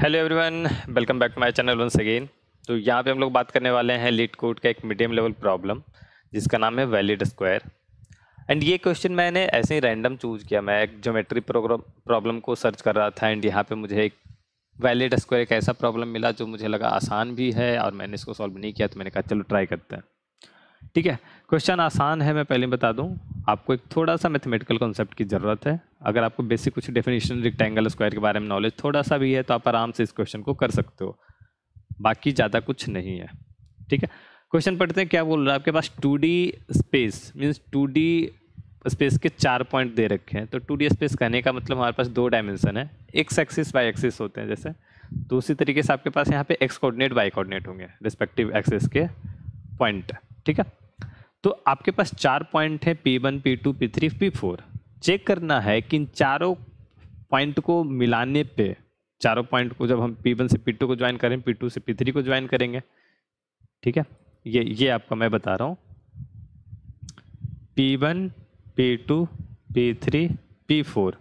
Hello everyone welcome back to my channel once again तो यहाँ पे हम लोग बात करने वाले हैं लीड कोड का एक मीडियम लेवल प्रॉब्लम जिसका नाम है वैलिड स्क्वायर एंड ये क्वेश्चन मैंने ऐसे ही रैंडम चूज़ किया मैं एक ज्योमेट्री प्रॉब्लम को सर्च कर रहा था एंड यहाँ पे मुझे एक वैलिड स्क्वायर एक ऐसा प्रॉब्लम मिला जो मुझे लगा आसान भी है और मैंने इसको सॉल्व नहीं किया तो मैंने कहा चलो ट्राई करते हैं ठीक है क्वेश्चन आसान है मैं पहले बता दूं आपको एक थोड़ा सा मैथमेटिकल कॉन्सेप्ट की ज़रूरत है अगर आपको बेसिक कुछ डेफिनेशन रिक्टेंगल स्क्वायर के बारे में नॉलेज थोड़ा सा भी है तो आप आराम से इस क्वेश्चन को कर सकते हो बाकी ज़्यादा कुछ नहीं है ठीक है क्वेश्चन पढ़ते हैं क्या बोल रहा है आपके पास two space means two space के चार पॉइंट दे रखे हैं तो टू स्पेस कहने का मतलब हमारे पास दो डायमेंशन है एक्स एक्सिस वाई एक्सिस होते हैं जैसे तो उसी तरीके से आपके पास यहाँ पे एक्स कोऑर्डिनेट वाई कोऑर्डिनेट होंगे रिस्पेक्टिव एक्सिस के पॉइंट ठीक है तो आपके पास चार पॉइंट हैं P one P two P three P four check करना है कि इन चारों पॉइंट को मिलाने पे चारों पॉइंट को जब हम पी वन से पी टू को ज्वाइन करें पी टू से पी थ्री को ज्वाइन करेंगे ठीक है ये ये आपका मैं बता रहा हूँ P one P two P three P four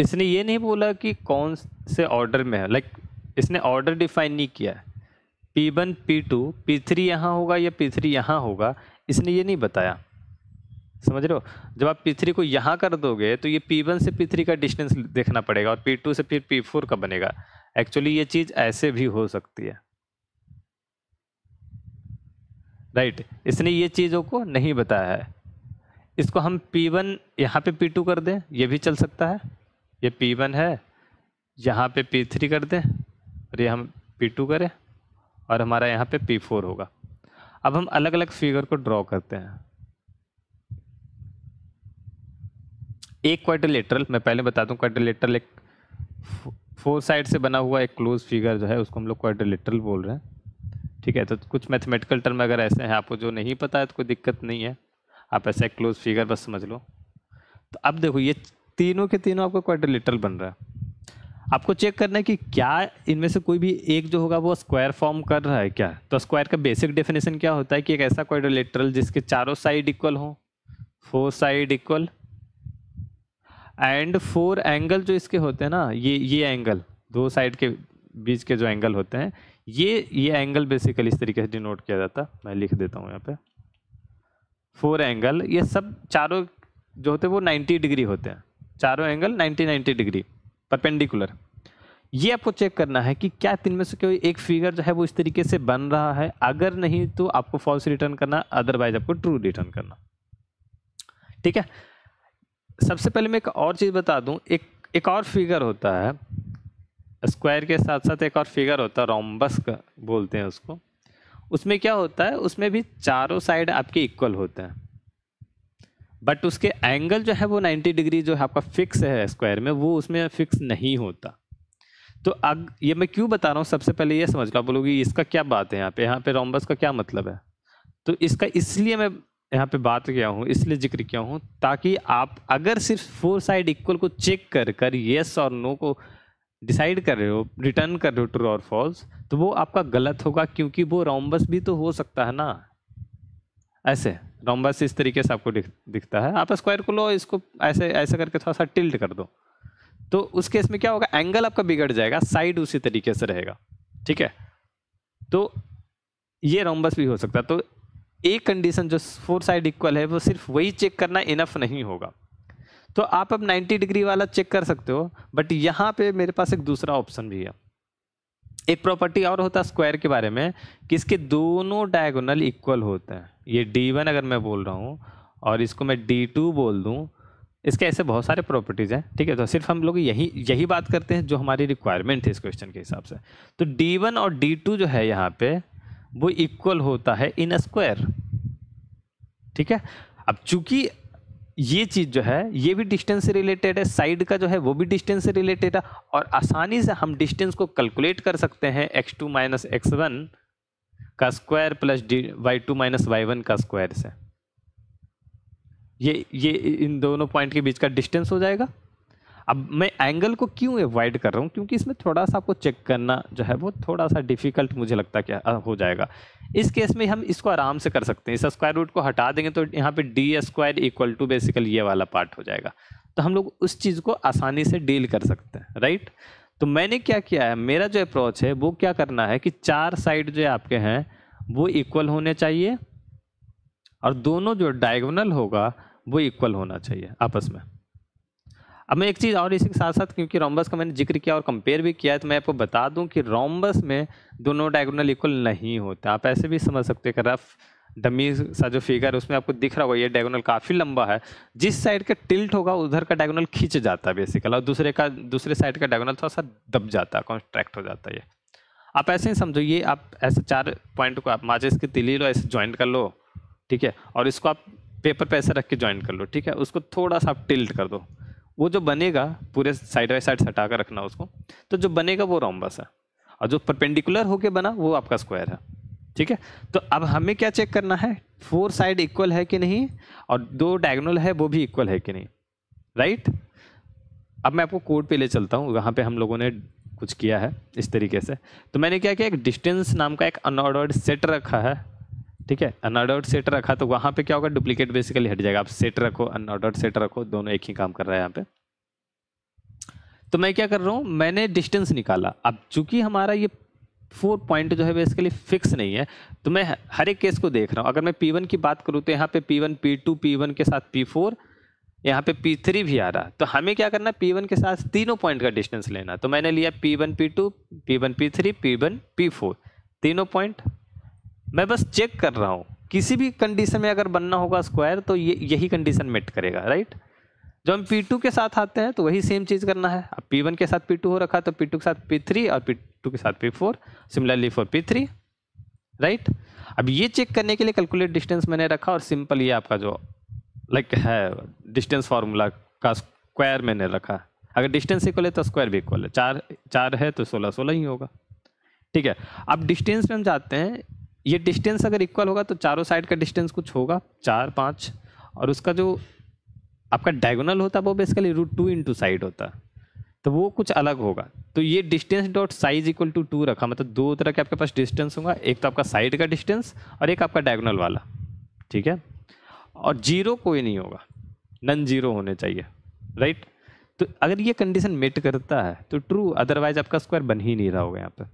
इसने ये नहीं बोला कि कौन से ऑर्डर में है लाइक इसने ऑर्डर डिफाइन नहीं किया है P one P two P three यहाँ होगा या पी थ्री यहाँ होगा इसने ये नहीं बताया समझ रहे हो जब आप पी थ्री को यहाँ कर दोगे तो ये पी वन से पी थ्री का डिस्टेंस देखना पड़ेगा और पी टू से फिर पी फोर का बनेगा एक्चुअली ये चीज़ ऐसे भी हो सकती है राइट right. इसने ये चीज़ों को नहीं बताया है इसको हम P1 वन यहाँ पर पी टू कर दें ये भी चल सकता है ये P1 है यहाँ पे P3 कर दें और ये हम पी टू करें और हमारा यहाँ पे पी फोर होगा अब हम अलग अलग फिगर को ड्रॉ करते हैं एक क्वार्टरलेटरल मैं पहले बता दूं क्वार्टरलेटरल एक फोर साइड से बना हुआ एक क्लोज फिगर जो है उसको हम लोग क्वार्टरलेटरल बोल रहे हैं ठीक है तो कुछ मैथमेटिकल टर्म अगर ऐसे हैं आपको जो नहीं पता है तो कोई दिक्कत नहीं है आप ऐसा एक क्लोज फिगर बस समझ लो तो अब देखो ये तीनों के तीनों आपका क्वार्टरलेटरल बन रहा है आपको चेक करना है कि क्या इनमें से कोई भी एक जो होगा वो स्क्वायर फॉर्म कर रहा है क्या तो स्क्वायर का बेसिक डेफिनेशन क्या होता है कि एक ऐसा क्वाड्रिलेटरल जिसके चारों साइड इक्वल हो four side equal and four angle जो इसके होते हैं ना ये ये एंगल दो साइड के बीच के जो एंगल होते हैं ये ये एंगल बेसिकली इस तरीके से डिनोट किया जाता मैं लिख देता हूँ यहाँ पे फोर एंगल ये सब चारों जो होते हैं वो नाइन्टी डिग्री होते हैं चारों angle ninety ninety degree perpendicular ये आपको चेक करना है कि क्या तीन में से कोई एक फिगर जो है वो इस तरीके से बन रहा है अगर नहीं तो आपको फॉल्स रिटर्न करना अदरवाइज आपको ट्रू रिटर्न करना ठीक है सबसे पहले मैं एक और चीज़ बता दूं एक एक और फिगर होता है स्क्वायर के साथ साथ एक और फिगर होता है रोम्बस का बोलते हैं उसको उसमें क्या होता है उसमें भी चारों साइड आपके इक्वल होते हैं बट उसके एंगल जो है वो 90 डिग्री जो है आपका फिक्स है स्क्वायर में वो उसमें फिक्स नहीं होता तो अग ये मैं क्यों बता रहा हूँ सबसे पहले ये समझ लो आप बोलोगी इसका क्या बात है यहाँ पे यहाँ पे रोमबस का क्या मतलब है तो इसका इसलिए मैं यहाँ पे बात किया हूँ इसलिए जिक्र किया हूँ ताकि आप अगर सिर्फ फोर साइड इक्वल को चेक कर कर येस और नो को डिसाइड कर रहे हो रिटर्न कर रहे हो ट्रू और फॉल्स तो वो आपका गलत होगा क्योंकि वो रोमबस भी तो हो सकता है ना ऐसे रोमबस इस तरीके से आपको दिख, दिखता है आप स्क्वायर को लो इसको ऐसे ऐसे करके थोड़ा सा टिल्ट कर दो तो उस केस में क्या होगा एंगल आपका बिगड़ जाएगा साइड उसी तरीके से रहेगा ठीक है तो ये रोमबस भी हो सकता है तो एक कंडीशन जो फोर साइड इक्वल है वो सिर्फ वही चेक करना इनफ नहीं होगा तो आप अब 90 डिग्री वाला चेक कर सकते हो बट यहाँ पे मेरे पास एक दूसरा ऑप्शन भी है एक प्रॉपर्टी और होता है स्क्वायर के बारे में कि इसके दोनों डायगोनल इक्वल होते हैं ये डी वन अगर मैं बोल रहा हूँ और इसको मैं डी टू बोल दूँ इसके ऐसे बहुत सारे प्रॉपर्टीज़ हैं ठीक है तो सिर्फ हम लोग यही यही बात करते हैं जो हमारी रिक्वायरमेंट है इस क्वेश्चन के हिसाब से तो डी वन और डी टू जो है यहाँ पे वो इक्वल होता है इन स्क्वायर ठीक है अब चूंकि ये चीज़ जो है ये भी डिस्टेंस से रिलेटेड है साइड का जो है वो भी डिस्टेंस से रिलेटेड है और आसानी से हम डिस्टेंस को कैलकुलेट कर सकते हैं X two minus X one का square plus D Y two minus Y one का स्क्वायर से ये ये इन दोनों पॉइंट के बीच का डिस्टेंस हो जाएगा अब मैं एंगल को क्यों अवॉइड कर रहा हूँ क्योंकि इसमें थोड़ा सा आपको चेक करना जो है वो थोड़ा सा डिफ़िकल्ट मुझे लगता क्या हो जाएगा इस केस में हम इसको आराम से कर सकते हैं इस स्क्वायर रूट को हटा देंगे तो यहाँ पे D square equal to basically ये वाला पार्ट हो जाएगा तो हम लोग उस चीज़ को आसानी से डील कर सकते हैं राइट तो मैंने क्या किया है मेरा जो अप्रोच है वो क्या करना है कि चार साइड जो आपके हैं वो इक्वल होने चाहिए और दोनों जो डायगोनल होगा वो इक्वल होना चाहिए आपस में अब मैं एक चीज़ और इसी के साथ साथ क्योंकि रोम्बस का मैंने जिक्र किया और कंपेयर भी किया है तो मैं आपको बता दूं कि रोमबस में दोनों डायगोनल इक्वल नहीं होते आप ऐसे भी समझ सकते हैं कि रफ डमी सा जो फिगर है उसमें आपको दिख रहा होगा ये डायगोनल काफ़ी लंबा है जिस साइड का टिल्ट होगा उधर का डायगोनल खींच जाता है बेसिकल और दूसरे का दूसरे साइड का डायगोनल थोड़ा सा दब जाता है कॉन्स्ट्रैक्ट हो जाता है ये आप ऐसे ही समझो ये आप ऐसे चार पॉइंट को आप माचिस की तिली लो ऐसे ज्वाइंट कर लो ठीक है और इसको आप पेपर पे ऐसे रख के ज्वाइंट कर लो ठीक है उसको थोड़ा सा आप टिल्ट कर दो वो जो बनेगा पूरे साइड बाई साइड सटा कर रखना उसको तो जो बनेगा वो रोम्बस है और जो परपेंडिकुलर होके बना वो आपका स्क्वायर है ठीक है तो अब हमें क्या चेक करना है फोर साइड इक्वल है कि नहीं और दो डायगोनल है वो भी इक्वल है कि नहीं राइट अब मैं आपको कोड पे ले चलता हूँ वहाँ पे हम लोगों ने कुछ किया है इस तरीके से तो मैंने क्या किया एक डिस्टेंस नाम का एक अनऑर्डर्ड सेट रखा है ठीक है अनऑर्डर्ड सेट रखा तो वहाँ पे क्या होगा डुप्लीकेट बेसिकली हट जाएगा आप सेट रखो अनऑर्डर्ड सेट रखो दोनों एक ही काम कर रहा है यहाँ पे तो मैं क्या कर रहा हूँ मैंने डिस्टेंस निकाला अब चूंकि हमारा ये फोर पॉइंट जो है बेसिकली फिक्स नहीं है तो मैं हर एक केस को देख रहा हूँ अगर मैं पी वन की बात करूँ तो यहाँ पे P one P two P one के साथ पी फोर यहाँ पे पी थ्री भी आ रहा तो हमें क्या करना पी वन के साथ तीनों पॉइंट का डिस्टेंस लेना तो मैंने लिया P one P two P one P three P one P four तीनों पॉइंट मैं बस चेक कर रहा हूँ किसी भी कंडीशन में अगर बनना होगा स्क्वायर तो ये यही कंडीशन मेट करेगा राइट जब हम पी टू के साथ आते हैं तो वही सेम चीज़ करना है अब पी वन के साथ पी टू हो रखा है तो टू के साथ पी थ्री और पी टू के साथ P four similarly for three right अब ये चेक करने के लिए कैलकुलेट डिस्टेंस मैंने रखा और सिंपल ये आपका जो लाइक like है डिस्टेंस फार्मूला का स्क्वायर मैंने रखा अगर डिस्टेंस इक्वल है तो स्क्वायर भी इक्वल है चार चार है तो सोलह सोलह ही होगा ठीक है अब डिस्टेंस में हम जाते हैं ये डिस्टेंस अगर इक्वल होगा तो चारों साइड का डिस्टेंस कुछ होगा चार पाँच और उसका जो आपका डायगोनल होता वो basically root two into side होता तो वो कुछ अलग होगा तो ये distance dot size equal to two रखा मतलब दो तरह के आपके पास डिस्टेंस होगा एक तो आपका साइड का डिस्टेंस और एक आपका डायगोनल वाला ठीक है और जीरो कोई नहीं होगा नन जीरो होने चाहिए राइट तो अगर ये कंडीशन मेट करता है तो ट्रू अदरवाइज आपका स्क्वायर बन ही नहीं रहा होगा यहाँ पर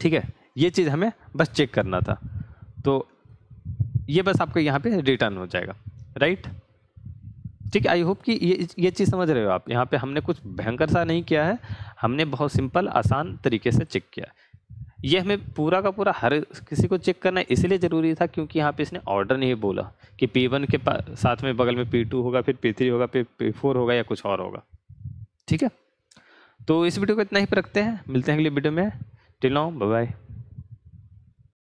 ठीक है ये चीज़ हमें बस चेक करना था तो ये बस आपको यहाँ पे रिटर्न हो जाएगा राइट ठीक है आई होप कि ये ये चीज़ समझ रहे हो आप यहाँ पे हमने कुछ भयंकर सा नहीं किया है हमने बहुत सिंपल आसान तरीके से चेक किया ये हमें पूरा का पूरा हर किसी को चेक करना इसलिए ज़रूरी था क्योंकि यहाँ पे इसने ऑर्डर नहीं बोला कि पी वन के साथ में बगल में पी टू होगा फिर पी थ्री होगा फिर पी फोर होगा या कुछ और होगा ठीक है तो इस वीडियो को इतना ही पर रखते हैं मिलते हैं अगले वीडियो में टिल नाउ बाय